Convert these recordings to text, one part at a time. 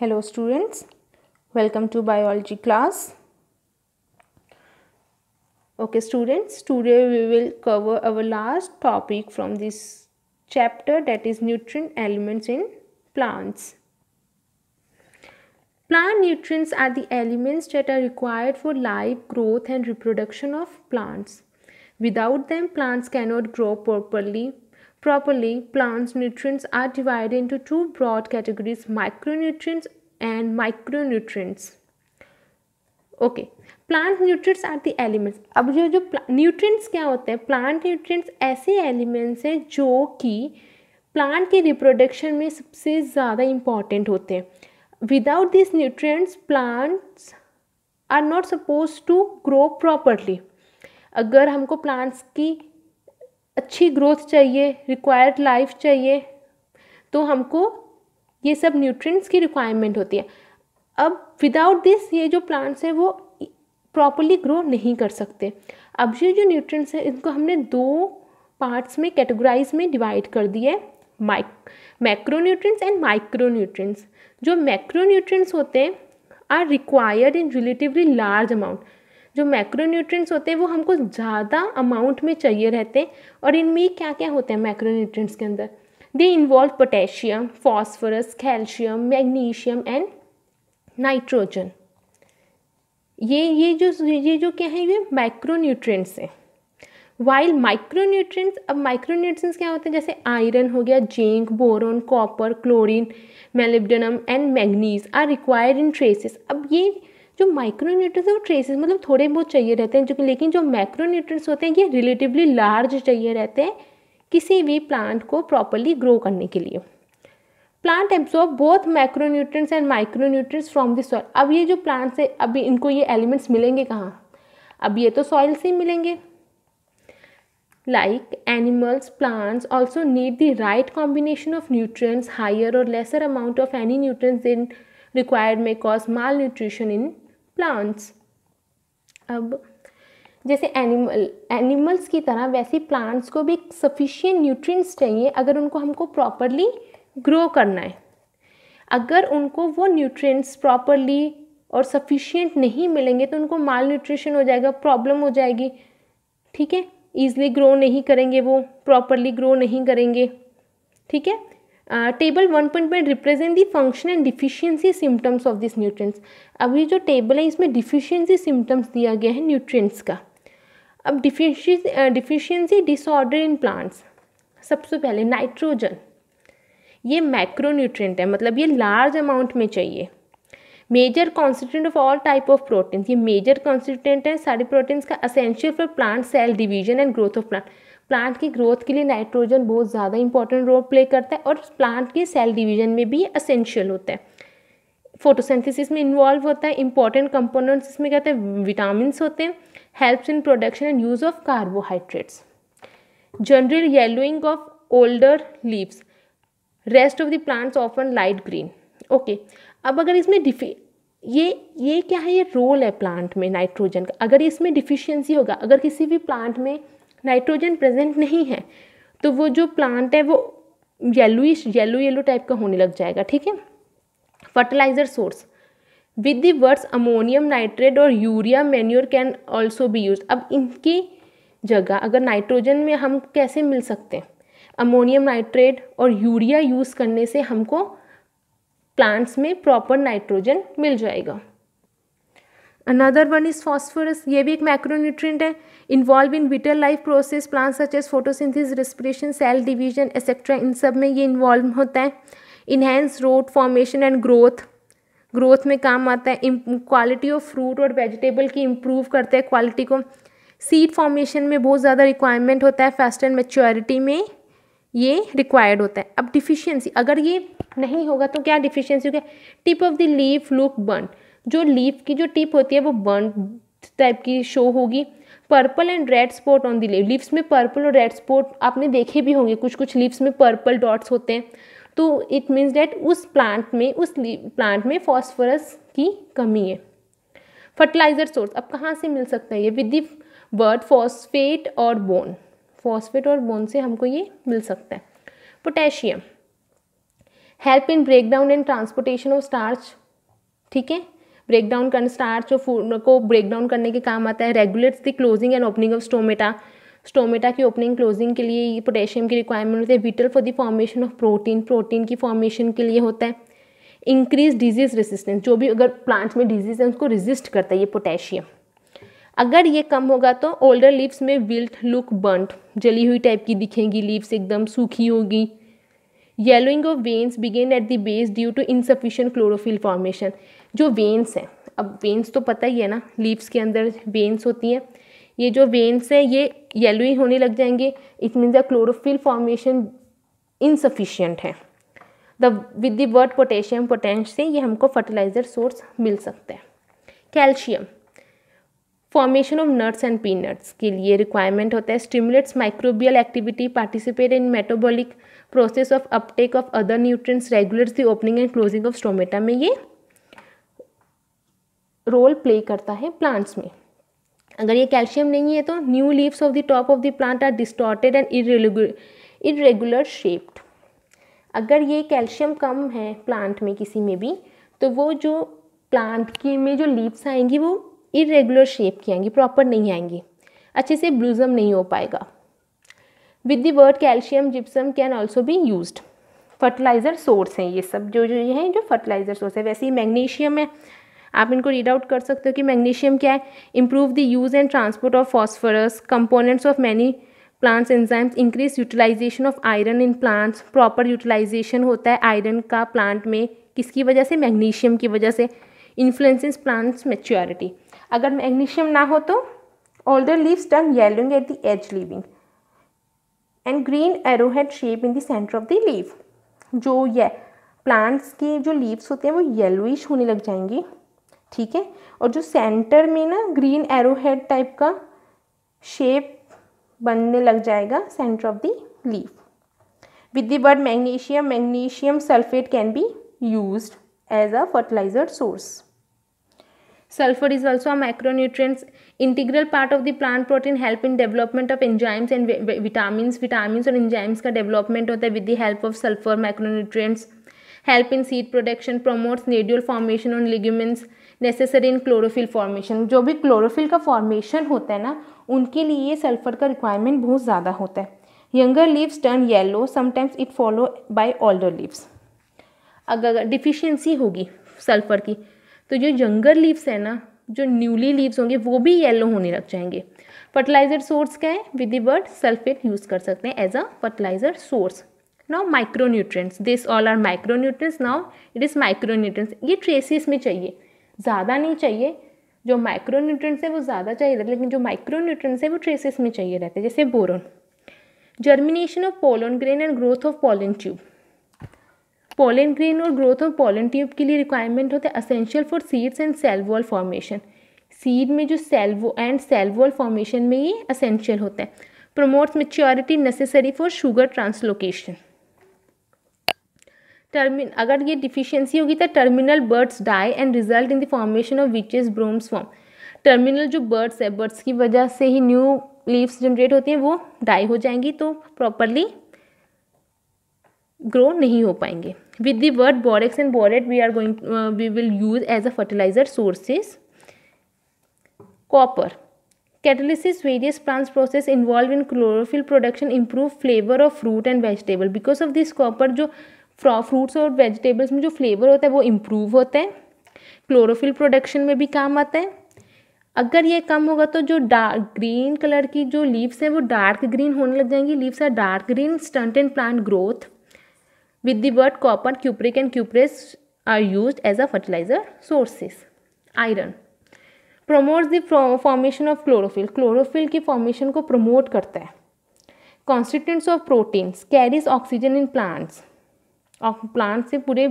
Hello students, welcome to biology class. Okay students, today we will cover our last topic from this chapter that is nutrient elements in plants. Plant nutrients are the elements that are required for life, growth and reproduction of plants. Without them, plants cannot grow properly, properly, plants' nutrients are divided into two broad categories micronutrients and micronutrients. Okay plant nutrients are the elements अब जो जो nutrients क्या होते हैं plant nutrients ऐसे elements हैं जो कि प्लांट के रिप्रोडक्शन में सबसे ज़्यादा इम्पॉर्टेंट होते हैं without this nutrients plants are not suppose to grow properly अगर हमको प्लांट्स की अच्छी ग्रोथ चाहिए रिक्वायर्ड लाइफ चाहिए तो हमको ये सब न्यूट्रिएंट्स की रिक्वायरमेंट होती है अब विदाउट दिस ये जो प्लांट्स हैं वो प्रॉपरली ग्रो नहीं कर सकते अब ये जो न्यूट्रिएंट्स हैं इनको हमने दो पार्ट्स में कैटेगराइज में डिवाइड कर दिए है mic macro nutrients and micro nutrients जो मैक्रो न्यूट्रिएंट्स होते हैं are required in relatively large amount जो मैक्रोन्यूट्रिएंट्स होते हैं वो हमको ज़्यादा अमाउंट में चाहिए रहते हैं और इनमें क्या क्या होते हैं मैक्रोन्यूट्रिएंट्स के अंदर they involve potassium phosphorus calcium magnesium and nitrogen ये ये जो ये जो क्या है ये माइक्रोन्यूट्रिएंट्स हैं वाइल माइक्रोन्यूट्रिएंट्स अब माइक्रोन्यूट्रिएंट्स क्या होते हैं जैसे आयरन हो गया zinc boron copper chlorine molybdenum and manganese are required in traces अब ये जो माइक्रो न्यूट्रंस है वो ट्रेसेस मतलब थोड़े बहुत चाहिए रहते हैं जो लेकिन जो माइक्रो न्यूट्रंस होते हैं ये रिलेटिवली लार्ज चाहिए रहते हैं किसी भी प्लांट को प्रॉपरली ग्रो करने के लिए plant absorb both micro nutrients and micro nutrients from the soil अब ये जो प्लांट्स है अभी इनको ये एलिमेंट्स मिलेंगे कहाँ अब ये तो सॉइल से ही मिलेंगे animals plants also need the right combination of of higher और lesser amount of any any in required required cause malnutrition in plants अब जैसे एनिमल एनिमल्स की तरह वैसे प्लांट्स को भी सफिशियंट न्यूट्रिएंट्स चाहिए अगर उनको हमको प्रॉपरली ग्रो करना है अगर उनको वो न्यूट्रिएंट्स प्रॉपरली और सफिशियंट नहीं मिलेंगे तो उनको माल न्यूट्रिशन हो जाएगा प्रॉब्लम हो जाएगी ठीक है ईजिली ग्रो नहीं करेंगे वो प्रॉपरली ग्रो नहीं करेंगे ठीक है वन पॉइंट में represent the function and deficiency symptoms of this nutrients अब ये जो टेबल है इसमें डिफिशियंसी सिम्टम्स दिया गया है न्यूट्रिएंट्स का अब deficiency deficiency disorder in plants सबसे पहले नाइट्रोजन ये मैक्रो न्यूट्रिएंट है मतलब ये लार्ज अमाउंट में चाहिए major constituent of all type of proteins ये मेजर कॉन्स्टिट्यूंट है सारे प्रोटीन्स का essential for plant cell division and growth of plant plant की ग्रोथ के लिए नाइट्रोजन बहुत ज़्यादा इंपॉर्टेंट रोल प्ले करता है और प्लांट के सेल डिवीजन में भी असेंशियल होता है फोटोसेंथिसिस में इन्वॉल्व होता है इंपॉर्टेंट कंपोनेंट्स इसमें कहते हैं विटामिन होते हैं helps in production and use of carbohydrates general yellowing of older leaves rest of the plants often light green okay अब अगर इसमें डिफी ये ये क्या है ये रोल है प्लांट में नाइट्रोजन का अगर इसमें डिफिशियंसी होगा अगर किसी भी प्लांट में नाइट्रोजन प्रेजेंट नहीं है तो वो जो प्लांट है वो येलोइश येलो येलो टाइप का होने लग जाएगा ठीक है fertiliser source with the words ammonium nitrate और urea manure can also be use अब इनकी जगह अगर नाइट्रोजन में हम कैसे मिल सकते हैं अमोनियम नाइट्रेट और यूरिया यूज़ करने से हमको प्लांट्स में प्रॉपर नाइट्रोजन मिल जाएगा अनदर वन इज़ फॉस्फोरस ये भी एक मैक्रोन्यूट्रिएंट है involve in vital life process plant such as photosynthesis respiration cell division etcetera इन सब में ये इन्वॉल्व होता है enhance root formation and growth growth में काम आता है क्वालिटी ऑफ फ्रूट और वेजिटेबल की इम्प्रूव करते हैं क्वालिटी को सीड फॉर्मेशन में बहुत ज़्यादा रिक्वायरमेंट होता है फास्ट एंड मेच्योरिटी में ये रिक्वायर्ड होता है अब डिफिशियंसी अगर ये नहीं होगा तो क्या डिफिशियंसी गया tip of the leaf look burn जो लीफ की जो टिप होती है वो बर्न टाइप की शो होगी purple and red spot on the leave leaves में पर्पल और रेड स्पॉट आपने देखे भी होंगे कुछ कुछ लीव्स में पर्पल डॉट्स होते हैं तो इट मीन्स डैट उस प्लांट में उस प्लांट में फॉस्फोरस की कमी है फर्टिलाइजर सोर्स अब कहाँ से मिल सकता है ये विद दी वर्ड फॉस्फेट और बोन फॉस्फेट और बोन से हमको ये मिल सकता है potassium help in breakdown and transportation of starch ठीक है ब्रेक डाउन करना स्टार्च और फूड को ब्रेक डाउन करने के काम आता है regulates the closing and opening of stomata stomata की ओपनिंग क्लोजिंग के लिए पोटेशियम की रिक्वायरमेंट होती है vital for the formation of protein protein की फॉर्मेशन के लिए होता है इंक्रीज डिजीज रेसिस्टेंस जो भी अगर प्लांट्स में डिजीज है उसको रिजिस्ट करता है ये पोटेशियम अगर ये कम होगा तो ओल्डर लीव्स में विल्ट लुक बर्ट जली हुई टाइप की दिखेंगी लीव्स एकदम सूखी होगी yellowing of veins begin at the base due to insufficient chlorophyll formation जो वेन्स हैं अब वेन्स तो पता ही है ना लीव्स के अंदर वेन्स होती हैं ये जो वेन्स हैं ये येलो ही होने लग जाएंगे it mean the chlorophyll formation insufficient है the with the word potassium potash से ये हमको फर्टिलाइज़र सोर्स मिल सकता है calcium formation of nuts and peanuts के लिए रिक्वायरमेंट होता है stimulates microbial activity participate in metabolic process of uptake of other nutrients regulates the opening and closing of stomata में ये रोल प्ले करता है प्लांट्स में अगर ये कैल्शियम नहीं है तो new leaves of the top of the plant are distorted and irregular shaped अगर ये कैल्शियम कम है प्लांट में किसी में भी तो वो जो प्लांट के में जो लीव्स आएंगी वो इरेगुलर शेप की आएंगी प्रॉपर नहीं आएंगी अच्छे से ब्लूजम नहीं हो पाएगा with the word calcium gypsum can also be use fertiliser source हैं ये सब जो जो ये हैं जो फर्टिलाइज़र सोर्स है वैसे ही मैग्नीशियम है आप इनको रीड आउट कर सकते हो कि मैग्नीशियम क्या है improve the use and transport of phosphorus components of many plants enzymes increase utilisation of iron in plants proper utilisation होता है आयरन का प्लांट में किसकी वजह से मैग्नीशियम की वजह से इन्फ्लुएंस प्लांट्स मेच्योरिटी अगर मैग्नीशियम ना हो तो older leaves turn yellowing at the edge leaving and green arrowhead shape in centre of the leave जो ये प्लांट्स के जो लीव्स होते हैं वो येलोइश होने लग जाएंगी ठीक है और जो सेंटर में ना ग्रीन एरो हेड टाइप का शेप बनने लग जाएगा centre of the leaf with the word magnesium magnesium sulphate can be use as a fertiliser source sulphur is also a micronutrients integral part of the plant protein help in development of enzymes and vitamins vitamins और enzymes का development होता है with the help of sulphur micronutrients help in seed production promotes nodule formation on लिग्यूमेंट्स necessary in chlorophyll formation जो भी chlorophyll का formation होता है ना उनके लिए सल्फर का रिक्वायरमेंट बहुत ज़्यादा होता है younger leaves turn yellow sometimes it follow by older leaves अगर डिफिशियंसी होगी सल्फर की तो जो यंगर लीव्स है ना जो न्यूली लीव्स होंगे वो भी येलो होने लग जाएंगे फर्टिलाइज़र सोर्स क्या है विद वर्ड सल्फेट यूज़ कर सकते हैं as a fertiliser source now micronutrients this all are micronutrients now it is micronutrients ये ट्रेसिस में चाहिए ज़्यादा नहीं चाहिए जो माइक्रो न्यूट्रेंट्स है वो ज़्यादा चाहिए रहते लेकिन जो माइक्रो न्यूट्रेंट्स है वो ट्रेसेस में चाहिए रहते हैं जैसे boron germination of pollen grain and growth of pollen tube pollen grain और ग्रोथ ऑफ पोलन ट्यूब के लिए रिक्वायरमेंट होता है essential for seeds and cell wall formation seed में जो cell and cell wall formation में ये असेंशियल होता है promotes maturity necessary for sugar translocation terminal अगर ये डिफिशियंसी होगी तो terminal buds die and result in the formation of witches brooms form terminal जो बर्ड्स है बर्ड्स की वजह से ही न्यू लीव्स जनरेट होती हैं वो डाई हो जाएंगी तो प्रॉपरली ग्रो नहीं हो पाएंगे with the word borax and borate we are going we will use as a fertiliser sources copper catalysis various plants process involve in chlorophyll production improve flavour of fruit and vegetable because of this copper जो fruits और vegetables में जो flavour होता है वो improve होता है chlorophyll production में भी काम आता है अगर ये कम होगा तो जो डार्क ग्रीन कलर की जो लीव्स हैं वो डार्क ग्रीन होने लग जाएंगी leaves are dark green stunt and plant growth with the word copper cupric and cuprous are use as a fertiliser sources iron promote the formation of chlorophyll chlorophyll की formation को promote करता है constituents of proteins carries oxygen in plants plant से पूरे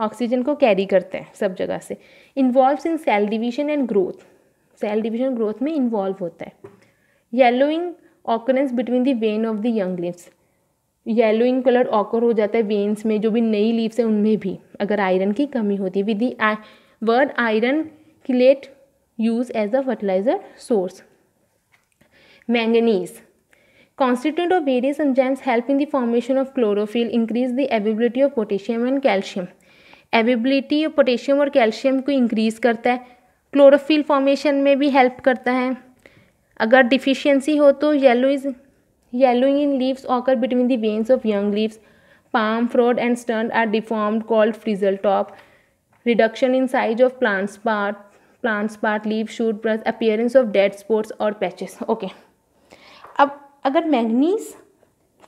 oxygen को carry करते हैं सब जगह से involve in cell division and growth cell division growth में इन्वॉल्व होता है yellowing occurrence between the vein of the young leaves yellowing colour occur हो जाता है वेन्स में जो भी नई लीव्स हैं उनमें भी अगर आयरन की कमी होती है with word iron chelate use as a fertiliser source manganese Constituent of various enzymes help in the formation of chlorophyll, increase the availability of potassium and calcium. Availability of potassium और calcium को increase करता है chlorophyll formation में भी help करता है अगर deficiency हो तो yellow is yellowing in leaves occur between the veins of young leaves palm fraud and stern are deformed called frizzle top reduction in size of plants part plants part leaf shoot brush appearance of dead spots or patches okay अब अगर manganese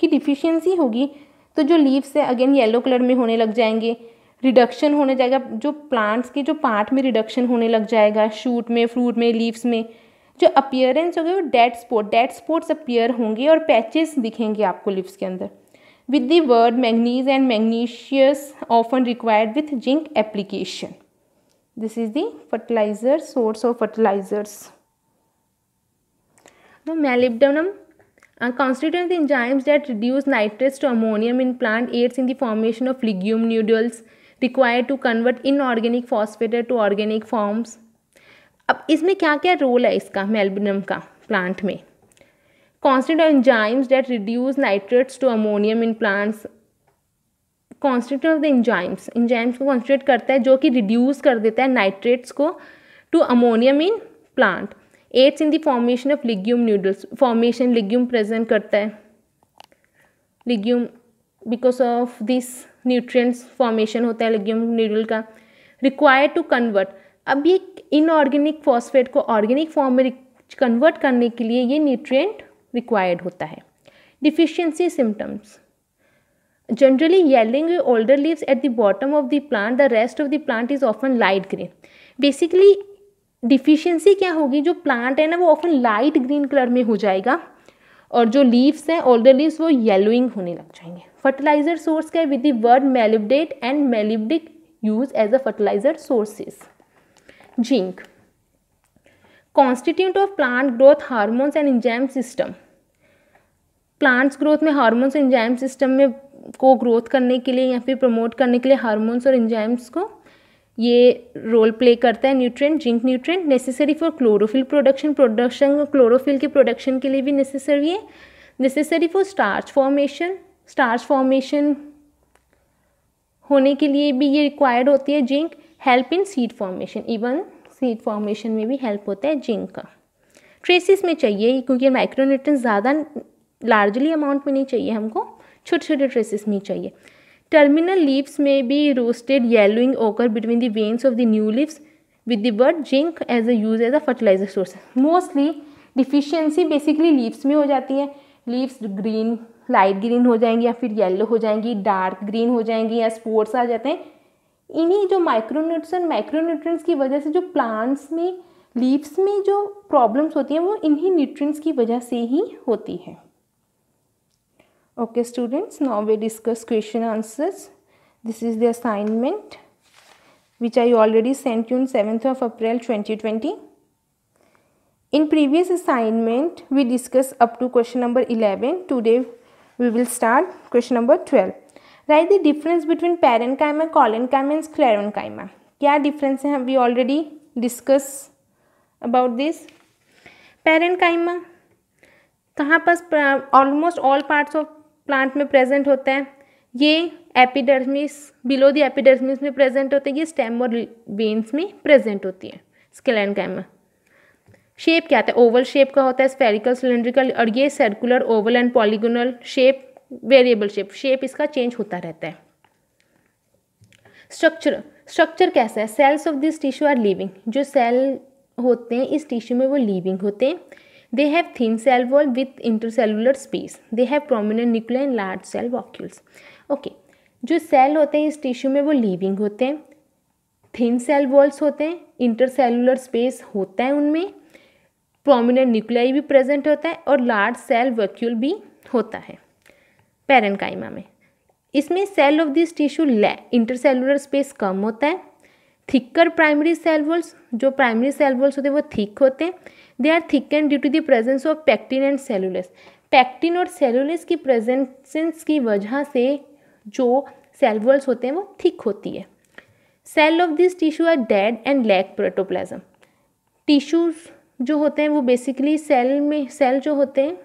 की deficiency होगी तो जो leaves है again yellow colour में होने लग जाएंगे रिडक्शन होने जाएगा जो प्लांट्स के जो पार्ट में रिडक्शन होने लग जाएगा शूट में फ्रूट में लीव्स में जो अपियरेंस होगी वो dead spot dead spots appear होंगे और पैचेस दिखेंगे आपको लिप्स के अंदर with the word manganese and magnesium often required with zinc application this is the fertiliser source of fertilisers molybdenum and constituent enzymes that reduce nitrates to ammonium in plant aids in the formation of legume noodles required to convert inorganic phosphate to organic forms अब इसमें क्या क्या role है इसका मेलबिनम का plant में constitute enzymes that reduce nitrates to ammonium in plants constitute of the enzymes enzymes को constitute करता है जो कि रिड्यूस कर देता है नाइट्रेट्स को to ammonium in plant aids in the formation of legume nodules formation legume present करता है legume because of this nutrients formation होता है लिग्यूम नूडल का रिक्वायर टू कन्वर्ट अब ये इनऑर्गेनिक फॉस्फेट को ऑर्गेनिक फॉर्म में कन्वर्ट करने के लिए ये न्यूट्रिएंट रिक्वायर्ड होता है deficiency symptoms generally yellowing older leaves at the bottom of the plant the rest of the plant is often light green basically deficiency क्या होगी जो प्लांट है ना वो ऑफन लाइट ग्रीन कलर में हो जाएगा और जो लीव्स हैं ओल्डर लीव्स वो येलोइंग होने लग जाएंगे फर्टिलाइजर सोर्स क्या है with the word molybdate and molybdic use as a fertiliser sources zinc constitute of plant growth hormones and enzyme system plants growth में हार्मोन्स और सिस्टम में को ग्रोथ करने के लिए या फिर प्रमोट करने के लिए हार्मोन्स और इंजाइम्स को ये रोल प्ले करता है nutrient zinc nutrient necessary for chlorophyll production production chlorophyll के प्रोडक्शन के लिए भी नेसेसरी है necessary for starch formation starch formation होने के लिए भी ये रिक्वायर्ड होती है zinc help in seed formation even seed formation में भी हेल्प होता है जिंक का ट्रेसिस में चाहिए क्योंकि माइक्रोन्यूट्रन ज़्यादा लार्जली अमाउंट में नहीं चाहिए हमको छोटे छोटे ट्रेसिस में चाहिए टर्मिनल लीव्स में be rosetted yellowing occur between the veins of the new leaves with the word zinc as a use as a fertiliser source mostly deficiency basically leaves में हो जाती है लीव्स ग्रीन लाइट ग्रीन हो जाएंगी या फिर yellow हो जाएंगी डार्क ग्रीन हो जाएंगी या स्पोर्ट्स आ जाते हैं इन्हीं जो माइक्रोन्यूट्स एंड माइक्रोन्यूट्रंस की वजह से जो प्लांट्स में लीव्स में जो प्रॉब्लम्स होती हैं वो इन्हीं न्यूट्रंस की वजह से ही होती है Okay students, now we discuss question answers. This is the assignment which I already sent you on 7th of April 2020. In previous assignment, we discussed up to question number 11. Today, we will start question number 12. Write the difference between parenchyma, collenchyma and sclerenchyma. क्या difference Have we already discussed about this. Parenchyma, कहाँ uh, Almost all parts of plant में present होता है ये epidermis below the epidermis में present होते हैं ये स्टेम और वेन्स में प्रेजेंट होती है स्किल एंड शेप क्या होता है ओवल शेप का होता है स्पेरिकल सिलेंड्रिकल और ये circular oval and polygonal shape variable shape shape इसका चेंज होता रहता है स्ट्रक्चर स्ट्रक्चर कैसा है cells of this tissue are living जो सेल होते हैं इस टिश्यू में वो लिविंग होते हैं They have thin cell wall with intercellular space. They have prominent nuclei and large cell vacuoles. Okay, जो सेल होते हैं इस टिश्यू में वो लिविंग होते हैं थिन सेल वॉल्स होते हैं इंटरसेलुलर स्पेस होता है उनमें प्रोमिनेंट न्यूक्लियाई भी प्रेजेंट होता है और लार्ज सेल वैक्यूल भी होता है पैरनकाइमा में इसमें cell of this tissue inter intercellular space कम होता है थिक्कर प्राइमरी सेल वॉल्स जो प्राइमरी सेल वॉल्स होते हैं वो थिक होते हैं they are and due to the presence of pectin and cellulose pectin और सेलुलस की प्रेजेंसेंस की वजह से जो सेलवल्स होते हैं वो थिक होती है cell of this tissue are dead and lack protoplasm tissues जो होते हैं वो बेसिकली सेल में सेल जो होते हैं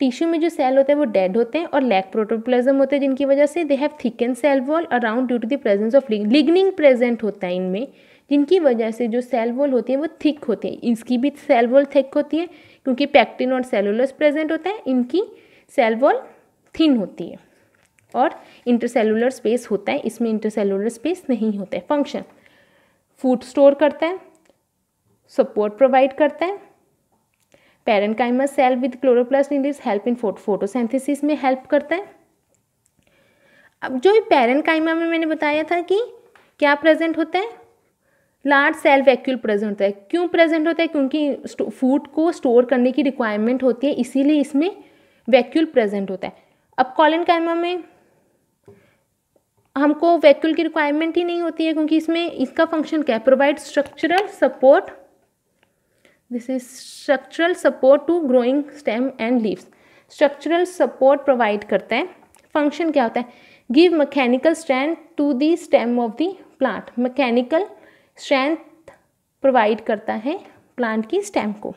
टिश्यू में जो सेल होते हैं वो डेड होते हैं और लैक प्रोटोप्लाज्म होते हैं जिनकी वजह से they have thick and cell wall around due to the presence of lignin present होता है इनमें जिनकी वजह से जो सेल वॉल होती है वो थिक होते हैं इसकी भी सेल वॉल थिक होती है क्योंकि पैक्टिन और सेलुलस प्रेजेंट होता है इनकी सेल वॉल थिन होती है और इंटरसेलुलर स्पेस होता है इसमें इंटरसेलुलर स्पेस नहीं होता है फंक्शन फूड स्टोर करता है सपोर्ट प्रोवाइड करता है parenchymas cell with chloroplast this help in photosynthesis में हेल्प करता है अब जो पेरेंकाइमा में मैंने बताया था कि क्या प्रेजेंट होता है लार्ज सेल वैक्यूल प्रेजेंट होता है क्यों प्रेजेंट होता है क्योंकि फूड को स्टोर करने की रिक्वायरमेंट होती है इसीलिए इसमें वैक्यूल प्रेजेंट होता है अब कॉलन कैमा में हमको वैक्यूल की रिक्वायरमेंट ही नहीं होती है क्योंकि इसमें इसका फंक्शन क्या है provide structural support this is structural support to growing stem and leaves structural support provide करता है फंक्शन क्या होता है give mechanical strength to the stem of the plant mechanical strength provide करता है प्लांट की स्टेम को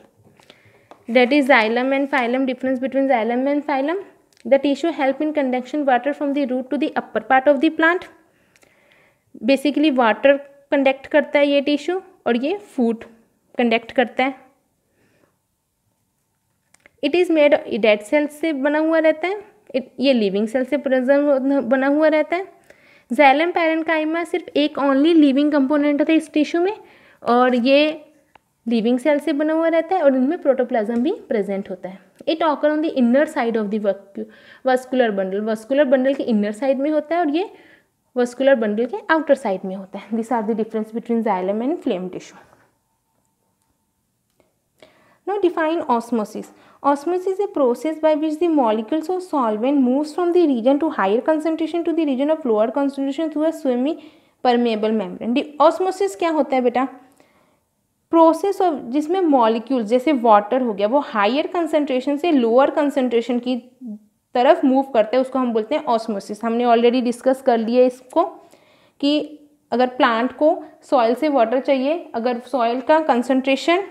that is xylem and phloem difference between xylem and phloem the tissue help in conduction water from the root to the upper part of the plant basically water conduct करता है ये tissue और ये food conduct करता है it is made dead cells से बना हुआ रहता है ये लिविंग सेल से प्रजर्व बना हुआ रहता है जैलम पैरनकाइमा सिर्फ एक ओनली लिविंग कंपोनेंट होता है इस टिश्यू में और ये लिविंग सेल से बना हुआ रहता है और इनमें प्रोटोप्लाज्म भी प्रेजेंट होता है it occur on the inner side of the vascular bundle vascular bundle के इनर साइड में होता है और ये वस्कुलर बंडल के आउटर साइड में होता है this are the difference between xylem and phloem tissue Now define osmosis. Osmosis is a process by which the molecules of solvent moves from the region to higher concentration to the region of lower concentration through a semi permeable membrane. Osmosis क्या होता है बेटा process of जिसमें molecule जैसे water हो गया वो higher concentration से लोअर कंसनट्रेशन की तरफ मूव करते हैं उसको हम बोलते हैं ऑस्मोसिस हमने ऑलरेडी डिस्कस कर लिए इसको कि अगर प्लांट को सॉइल से वाटर चाहिए अगर सॉइल का कंसनट्रेशन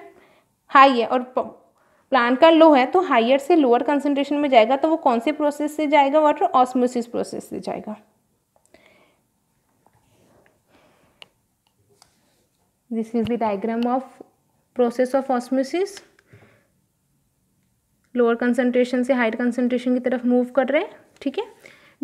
हाई है और प्लांट का लो है तो हाइयर से लोअर कंसेंट्रेशन में जाएगा तो वो कौन से प्रोसेस से जाएगा वाटर ऑस्मोसिस प्रोसेस से जाएगा this is the diagram of process of osmosis lower concentration से हाइट कंसेंट्रेशन की तरफ मूव कर रहे हैं ठीक है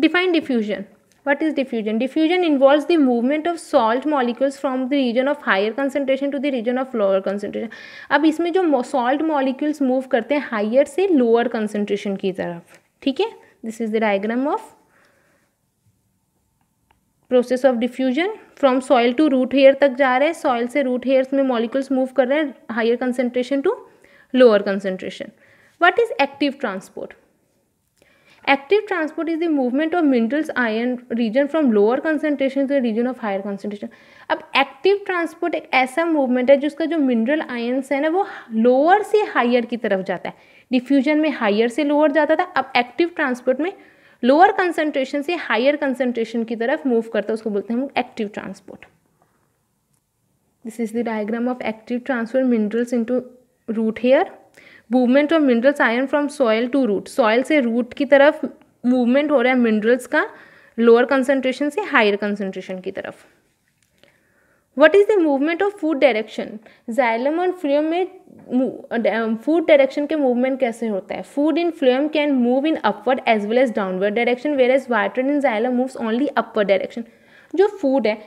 define diffusion what is diffusion diffusion involves the movement of salt molecules from the region of higher concentration to the region of lower concentration अब इसमें जो salt molecules move करते हैं higher से lower concentration की तरफ ठीक है this is the diagram of process of diffusion from soil to root hair तक जा रहे हैं सॉइल से रूट हेयर्स में मॉलिक्यूल्स मूव कर रहे हैं higher concentration to lower concentration what is active transport active transport is the movement of minerals ion region from lower concentration to region of higher concentration अब active transport एक ऐसा movement है जिसका जो mineral ions है ना वो lower से हायर की तरफ जाता है डिफ्यूजन में हायर से लोअर जाता था अब एक्टिव ट्रांसपोर्ट में लोअर कंसेंट्रेशन से हायर कंसेंट्रेशन की तरफ मूव करता है उसको बोलते हैं हम active transport this is the diagram of active transport minerals into root hair movement of minerals iron from soil to root soil से रूट की तरफ मूवमेंट हो रहा है मिनरल्स का लोअर कंसनट्रेशन से हायर कंसनट्रेशन की तरफ what is the movement of food direction xylem और फ्लोएम में फूड डायरेक्शन uh, के मूवमेंट कैसे होता है food in phloem can move in upward as well as downward direction whereas water in xylem moves only upward direction जो food है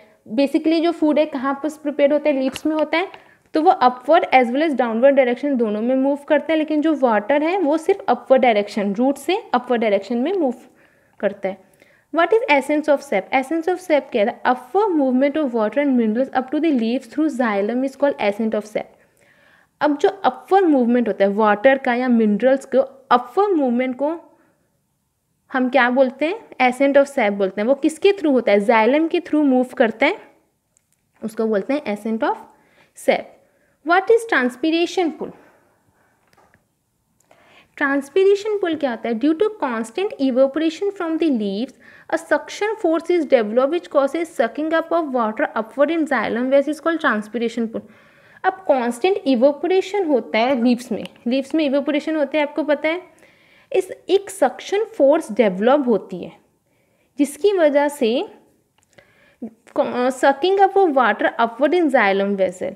basically जो food है कहाँ पर प्रिपेयर होता है लीव्स में होता है तो वो upward as well as downward direction दोनों में मूव करते हैं लेकिन जो वाटर है वो सिर्फ अपवर्ड डायरेक्शन रूट से अपवर्ड डायरेक्शन में मूव करता है what is ascent of sap ascent of sap क्या है upward movement of water and minerals up to the leaves through xylem is called ascent of sap अब जो अपवर movement होता है वाटर का या मिनरल्स को अपवर मूवमेंट को हम क्या बोलते हैं एसेंट ऑफ सेप बोलते हैं वो किसके थ्रू होता है जाइलम के थ्रू मूव करते हैं उसको बोलते हैं ascent of sap what is transpiration pull transpiration pull क्या होता है due to constant evaporation from the leaves a suction force is develop which causes sucking up of water upward in xylem vessel is called transpiration pull अब constant evaporation होता है leaves में leaves में evaporation होता है आपको पता है इस एक सक्शन फोर्स डेवलप होती है जिसकी वजह से sucking up of water upward in xylem vessel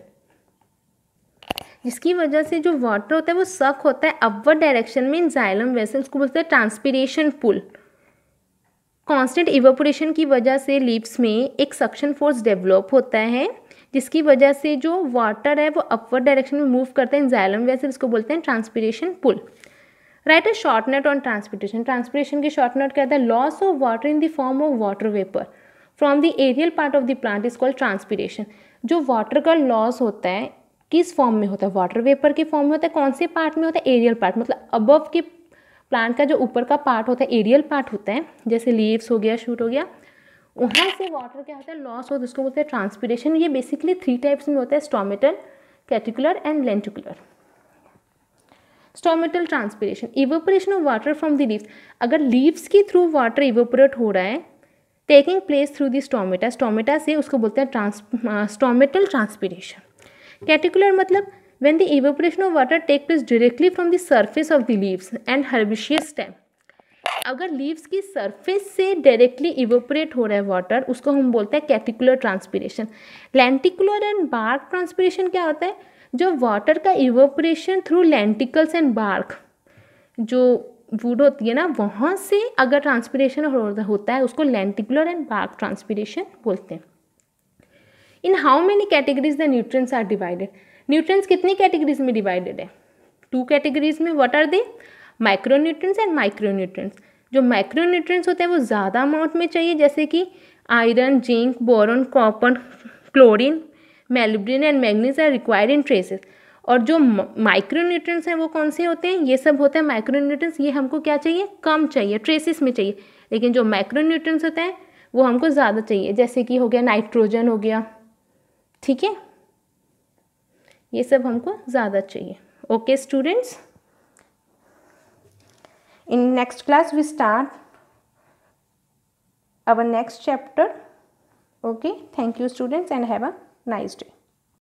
जिसकी वजह से जो वाटर होता है वो सक होता है अपवर डायरेक्शन में इन जाइलम वेसल्स को बोलते हैं ट्रांसपीरेशन पुल कांस्टेंट इवेपोरेशन की वजह से लीव्स में एक सक्शन फोर्स डेवलप होता है जिसकी वजह से जो वाटर है वो अपवर डायरेक्शन में मूव है इन जाइलम वेसल इसको बोलते हैं transpiration pull write a short note on transpiration transpiration की शॉर्ट नट कहता है loss of water in the form of water vapour from the aerial part of the plant is called transpiration जो water का loss होता है किस form में होता है वाटर वेपर के फॉर्म में होता है कौन से पार्ट में होता है एरियल पार्ट मतलब अबव के प्लांट का जो ऊपर का पार्ट होता है एरियल पार्ट होता है जैसे लीव्स हो गया शूट हो गया वहाँ से वाटर क्या होता है लॉस होता है उसको बोलते हैं ट्रांसपीरेशन ये बेसिकली थ्री टाइप्स में होता है stomatal cuticular and lenticular stomatal transpiration evaporation of water from the leaves अगर लीव्स के थ्रू वाटर इवोपरेट हो रहा है taking place through the stomata stomata से उसको बोलते हैं ट्रांस स्टोमेटल ट्रांसपीरेशन कैटिकुलर मतलब when the evaporation of water take place directly from the surface of the leaves and herbaceous stem अगर लीव्स की सरफेस से डायरेक्टली इवोपरेट हो रहा है वाटर उसको हम बोलते हैं cuticular transpiration lenticular and bark transpiration क्या होता है जो वाटर का evaporation through lenticels and bark जो वुड होती है ना वहाँ से अगर ट्रांसपीरेशन होता है उसको लेंटिकुलर एंड बार्क ट्रांसपीरेशन बोलते हैं in how many categories the nutrients are divided nutrients कितनी कैटेगरीज में डिवाइडेड है टू कैटेगरीज में what are they micro nutrients and micro nutrients जो माइक्रो न्यूट्रंस होते हैं वो ज़्यादा अमाउंट में चाहिए जैसे कि iron zinc boron copper chlorine molybdenum and manganese are required in traces और जो माइक्रो न्यूट्रिएंट्स हैं वो कौन से होते हैं ये सब होते हैं माइक्रो न्यूट्रंस ये हमको क्या चाहिए कम चाहिए ट्रेसेस में चाहिए लेकिन जो माइक्रो न्यूट्रंस होते हैं वो हमको ज़्यादा चाहिए जैसे कि हो गया नाइट्रोजन हो गया ठीक है ये सब हमको ज़्यादा चाहिए okay students in next class we start our next chapter okay thank you students and have a nice day